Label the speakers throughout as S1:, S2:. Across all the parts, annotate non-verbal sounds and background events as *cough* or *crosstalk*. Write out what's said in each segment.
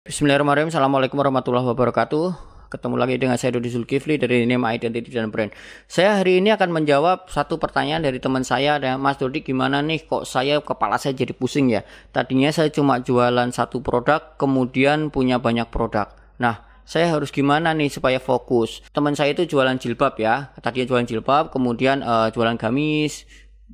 S1: Bismillahirrahmanirrahim. Assalamualaikum warahmatullahi wabarakatuh. Ketemu lagi dengan saya Dodi Zulkifli dari Nema Identity dan Brand. Saya hari ini akan menjawab satu pertanyaan dari teman saya ada Mas Dodi gimana nih kok saya kepala saya jadi pusing ya. Tadinya saya cuma jualan satu produk kemudian punya banyak produk. Nah, saya harus gimana nih supaya fokus? Teman saya itu jualan jilbab ya. Tadinya jualan jilbab, kemudian uh, jualan gamis,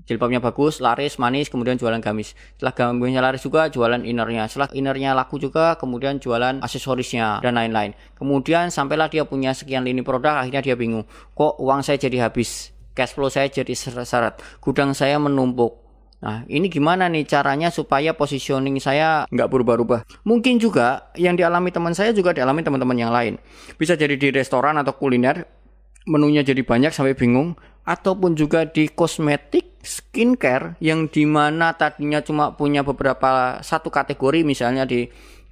S1: jilbabnya bagus, laris, manis, kemudian jualan gamis. Setelah gamisnya laris juga jualan innernya. Setelah innernya laku juga, kemudian jualan aksesorisnya dan lain-lain. Kemudian sampailah dia punya sekian lini produk, akhirnya dia bingung. Kok uang saya jadi habis? Cash flow saya jadi seret. Gudang saya menumpuk. Nah, ini gimana nih caranya supaya positioning saya nggak berubah-ubah? Mungkin juga yang dialami teman saya juga dialami teman-teman yang lain. Bisa jadi di restoran atau kuliner, menunya jadi banyak sampai bingung ataupun juga di kosmetik skincare yang dimana tadinya cuma punya beberapa satu kategori misalnya di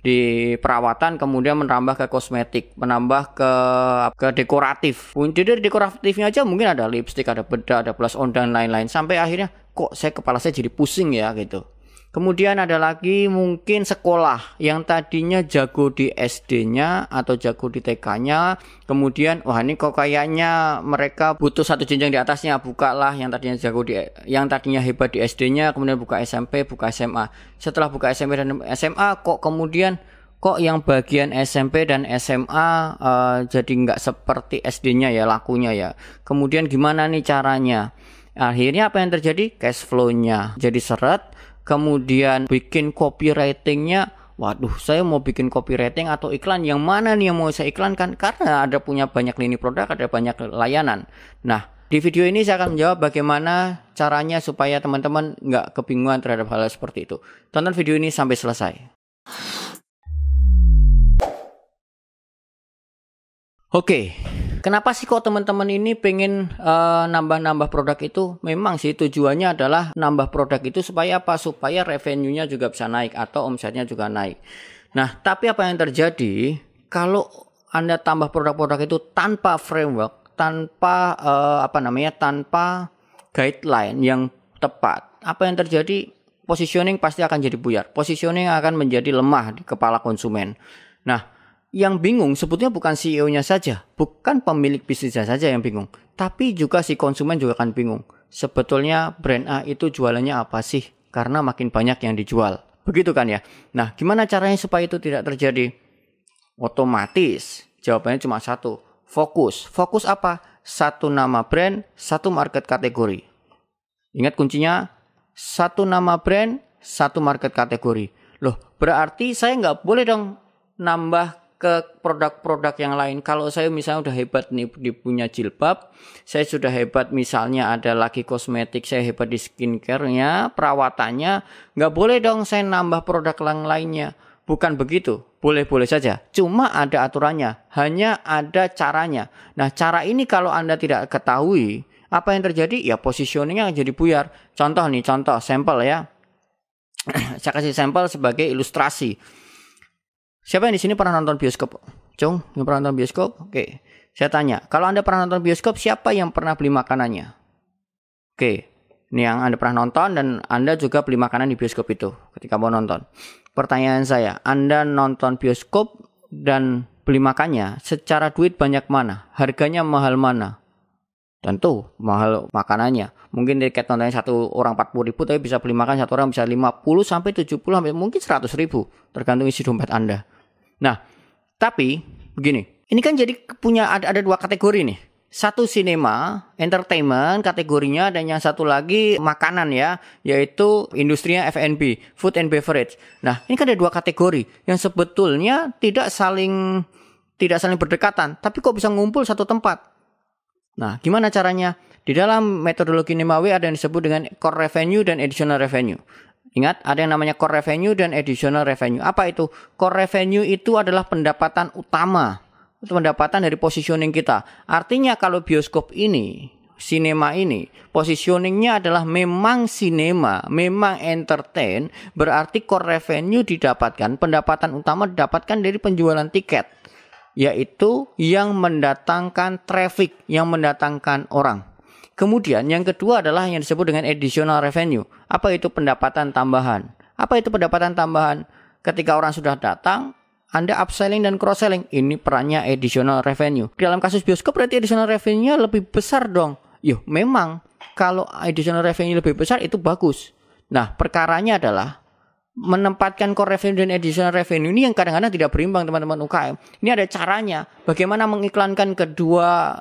S1: di perawatan kemudian menambah ke kosmetik menambah ke ke dekoratif jadi dari dekoratifnya aja mungkin ada lipstick ada bedak ada blush on dan lain-lain sampai akhirnya kok saya kepala saya jadi pusing ya gitu Kemudian ada lagi mungkin sekolah yang tadinya jago di SD-nya atau jago di TK-nya, kemudian wah ini kok kayaknya mereka butuh satu jenjang di atasnya, bukalah yang tadinya jago di yang tadinya hebat di SD-nya, kemudian buka SMP, buka SMA. Setelah buka SMP dan SMA kok kemudian kok yang bagian SMP dan SMA uh, eh, jadi nggak seperti SD-nya ya lakunya ya. Kemudian gimana nih caranya? Akhirnya apa yang terjadi? Cash flow-nya jadi seret, kemudian bikin copywritingnya waduh saya mau bikin copywriting atau iklan yang mana nih yang mau saya iklankan karena ada punya banyak lini produk ada banyak layanan nah di video ini saya akan menjawab bagaimana caranya supaya teman-teman nggak kebingungan terhadap hal, hal seperti itu tonton video ini sampai selesai oke Kenapa sih kok teman-teman ini pengen nambah eh, nambah-nambah produk itu? Memang sih tujuannya adalah nambah produk itu supaya apa? Supaya revenue-nya juga bisa naik atau omsetnya juga naik. Nah, tapi apa yang terjadi kalau Anda tambah produk-produk itu tanpa framework, tanpa uh, apa namanya? tanpa guideline yang tepat. Apa yang terjadi? Positioning pasti akan jadi buyar. Positioning akan menjadi lemah di kepala konsumen. Nah, yang bingung sebetulnya bukan CEO-nya saja, bukan pemilik bisnisnya saja yang bingung, tapi juga si konsumen juga akan bingung. Sebetulnya brand A itu jualannya apa sih? Karena makin banyak yang dijual. Begitu kan ya? Nah, gimana caranya supaya itu tidak terjadi? Otomatis. Jawabannya cuma satu. Fokus. Fokus apa? Satu nama brand, satu market kategori. Ingat kuncinya, satu nama brand, satu market kategori. Loh, berarti saya nggak boleh dong nambah ke produk-produk yang lain. Kalau saya misalnya udah hebat nih di punya jilbab, saya sudah hebat misalnya ada lagi kosmetik, saya hebat di skincare-nya, perawatannya, nggak boleh dong saya nambah produk yang lainnya. Bukan begitu, boleh-boleh saja. Cuma ada aturannya, hanya ada caranya. Nah, cara ini kalau Anda tidak ketahui, apa yang terjadi? Ya positioningnya jadi buyar. Contoh nih, contoh sampel ya. *clears throat* saya kasih sampel sebagai ilustrasi Siapa yang di sini pernah nonton bioskop? Cung, yang pernah nonton bioskop? Oke. Saya tanya, kalau Anda pernah nonton bioskop, siapa yang pernah beli makanannya? Oke. Ini yang Anda pernah nonton dan Anda juga beli makanan di bioskop itu ketika mau nonton. Pertanyaan saya, Anda nonton bioskop dan beli makannya secara duit banyak mana? Harganya mahal mana? Tentu mahal makanannya. Mungkin tiket nontonnya satu orang 40 ribu tapi bisa beli makan satu orang bisa 50 sampai 70 sampai mungkin 100 ribu tergantung isi dompet Anda. Nah, tapi begini, ini kan jadi punya ada, ada dua kategori nih. Satu sinema, entertainment kategorinya dan yang satu lagi makanan ya, yaitu industrinya F&B, food and beverage. Nah, ini kan ada dua kategori yang sebetulnya tidak saling tidak saling berdekatan, tapi kok bisa ngumpul satu tempat. Nah, gimana caranya? Di dalam metodologi NIMAWE ada yang disebut dengan core revenue dan additional revenue. Ingat, ada yang namanya core revenue dan additional revenue. Apa itu? Core revenue itu adalah pendapatan utama, pendapatan dari positioning kita. Artinya kalau bioskop ini, cinema ini, positioningnya adalah memang cinema, memang entertain, berarti core revenue didapatkan, pendapatan utama didapatkan dari penjualan tiket, yaitu yang mendatangkan traffic, yang mendatangkan orang. Kemudian yang kedua adalah yang disebut dengan additional revenue. Apa itu pendapatan tambahan? Apa itu pendapatan tambahan? Ketika orang sudah datang, anda upselling dan cross-selling. Ini perannya additional revenue. Dalam kasus bioskop berarti additional revenue-nya lebih besar dong. Yuh, memang kalau additional revenue lebih besar itu bagus. Nah, perkaranya adalah menempatkan core revenue dan additional revenue ini yang kadang-kadang tidak berimbang teman-teman UKM. Ini ada caranya bagaimana mengiklankan kedua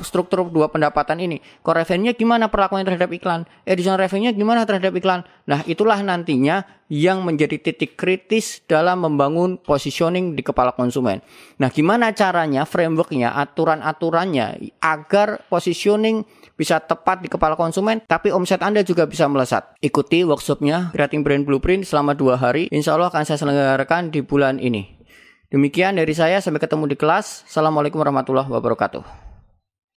S1: struktur dua pendapatan ini. Core revenue-nya gimana perlakuannya terhadap iklan, additional revenue-nya gimana terhadap iklan. Nah, itulah nantinya yang menjadi titik kritis dalam membangun positioning di kepala konsumen. Nah, gimana caranya, frameworknya, aturan-aturannya agar positioning bisa tepat di kepala konsumen, tapi omset Anda juga bisa melesat. Ikuti workshopnya Creating Brand Blueprint selama dua hari. Insya Allah akan saya selenggarakan di bulan ini. Demikian dari saya, sampai ketemu di kelas. Assalamualaikum warahmatullahi wabarakatuh.